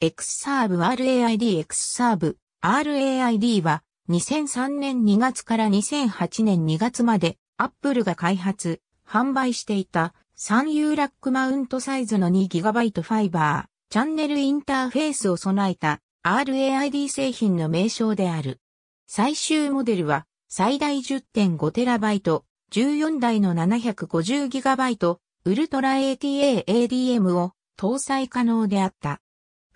XServe RAID XServe RAID は2003年2月から2008年2月まで Apple が開発、販売していた三遊ラックマウントサイズの 2GB ファイバーチャンネルインターフェースを備えた RAID 製品の名称である。最終モデルは最大 10.5TB、14台の 750GB、ウルトラ ATA ADM を搭載可能であった。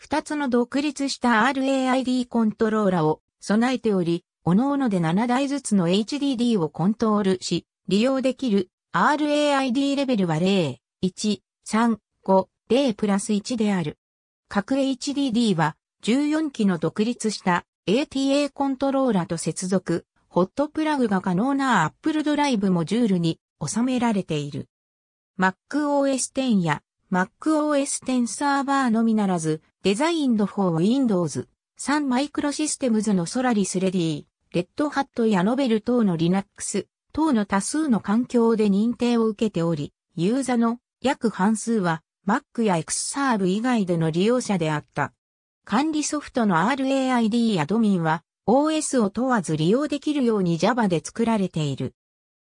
二つの独立した RAID コントローラを備えており、各々で7台ずつの HDD をコントロールし、利用できる RAID レベルは0、1、3、5、0プラス1である。各 HDD は14機の独立した ATA コントローラと接続、ホットプラグが可能な Apple ドライブモジュールに収められている。MacOS 10や MacOS 10サーバーのみならず、デザインド for Windows、3マイクロシステムズのソラリスレディ、レッドハットやノベル等の Linux、等の多数の環境で認定を受けており、ユーザの約半数は Mac や XServe 以外での利用者であった。管理ソフトの RAID やドミンは OS を問わず利用できるように Java で作られている。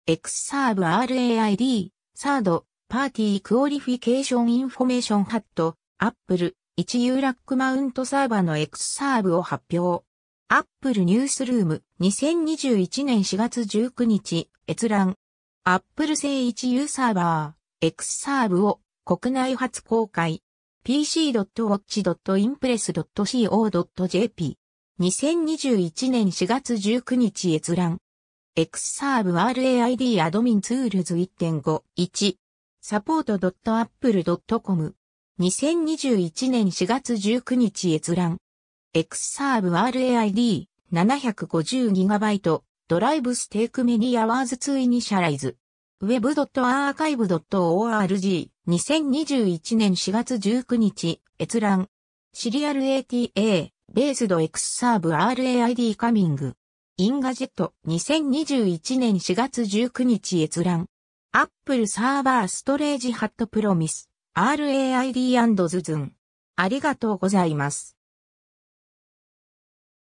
XServe RAID、サー r d パーティークオリフィケーションインフォメーションハット、アップル、一ックマウントサーバーの X サーブを発表。アップルニュースルーム2021年4月19日閲覧。アップル製一 u サーバー X サーブを国内初公開。pc.watch.impress.co.jp 2021年4月19日閲覧。X サーブ RAID アドミンツールズ1.5.1 support.apple.com 2021年4月19日閲覧 Xserve RAID 750GB ドライブステークメディアワーズ2イニシャライズ web.archive.org 2021年4月19日閲覧シリアル ATA ベースド X s e r v e RAID カミング。インガジェット2021年4月19日閲覧。Apple Server Storage Hat Promise RAID& ズズン。ありがとうございます。